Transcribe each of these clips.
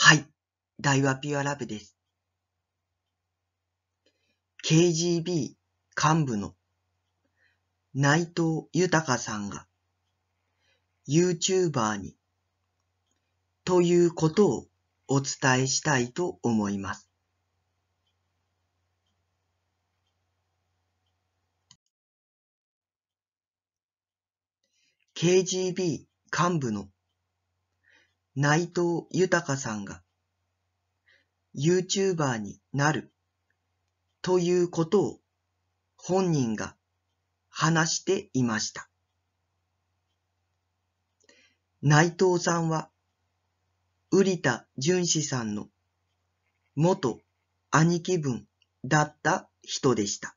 はい。大和ピュアラブです。KGB 幹部の内藤豊さんが YouTuber にということをお伝えしたいと思います。KGB 幹部の内藤豊さんが YouTuber になるということを本人が話していました。内藤さんは、瓜田淳史さんの元兄貴分だった人でした。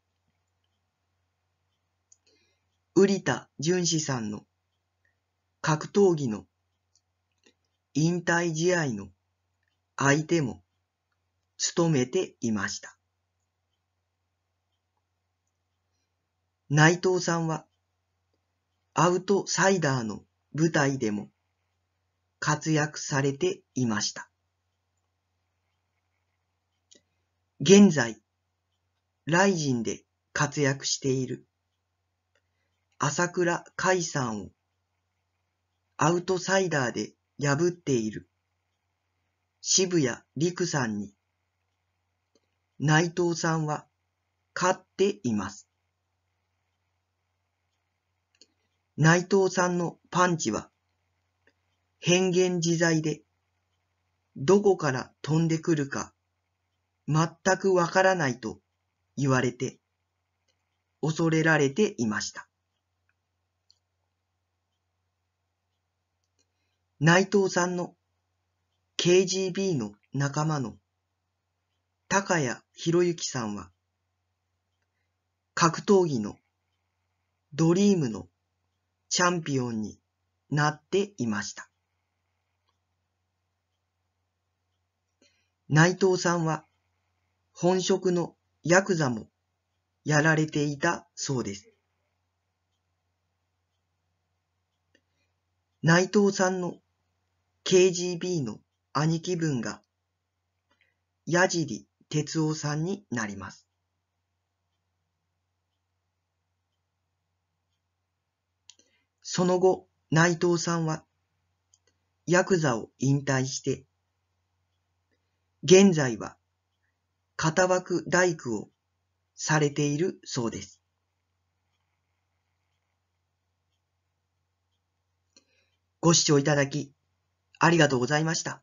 瓜田淳史さんの格闘技の引退試合の相手も務めていました。内藤さんはアウトサイダーの舞台でも活躍されていました。現在、ライジンで活躍している朝倉海さんをアウトサイダーで破っている。渋谷陸さんに。内藤さんは勝っています。内藤さんのパンチは変幻自在でどこから飛んでくるか全くわからないと言われて恐れられていました。内藤さんの KGB の仲間の高谷博之さんは格闘技のドリームのチャンピオンになっていました。内藤さんは本職のヤクザもやられていたそうです。内藤さんの KGB の兄貴分が矢尻哲夫さんになります。その後、内藤さんはヤクザを引退して、現在は片枠大工をされているそうです。ご視聴いただきありがとうございました。